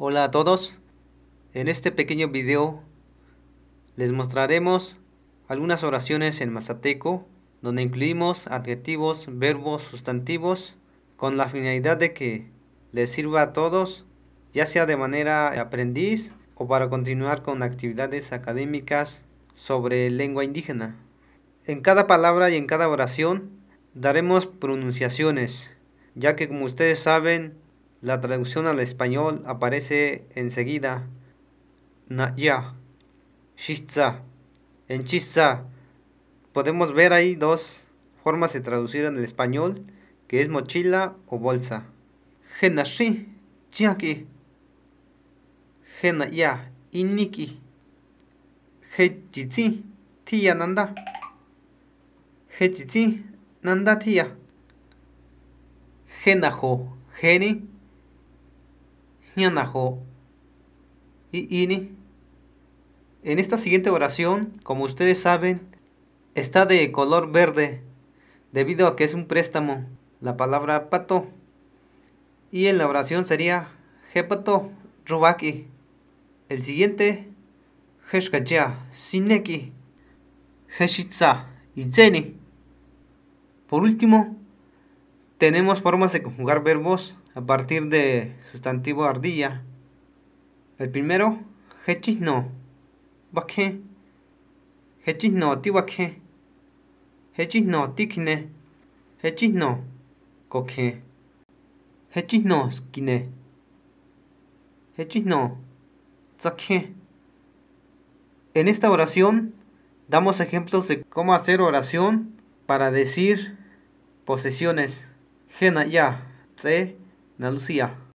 Hola a todos, en este pequeño video les mostraremos algunas oraciones en mazateco donde incluimos adjetivos, verbos, sustantivos con la finalidad de que les sirva a todos ya sea de manera aprendiz o para continuar con actividades académicas sobre lengua indígena. En cada palabra y en cada oración daremos pronunciaciones, ya que como ustedes saben, la traducción al español aparece enseguida. Naya, SHIZZA en SHIZZA Podemos ver ahí dos formas de traducir en el español, que es mochila o bolsa. Genashi, Chiaki, Genaya, Iniki, Hechitsi, tía Nanda, Hechitsi, Nanda Tia. Genajo, Geni. Y En esta siguiente oración, como ustedes saben, está de color verde, debido a que es un préstamo, la palabra pato. Y en la oración sería Hepato Rubaki. El siguiente, Sineki, Heshitsa Itzeni. Por último, tenemos formas de conjugar verbos a partir de sustantivo ardilla. El primero, hechis no, ¿Qué? Hechis no, qué? Hechis no, tikne. Hechis no, coque. Hechis no, skine. En esta oración damos ejemplos de cómo hacer oración para decir posesiones. Jena ya, C, na Lucía.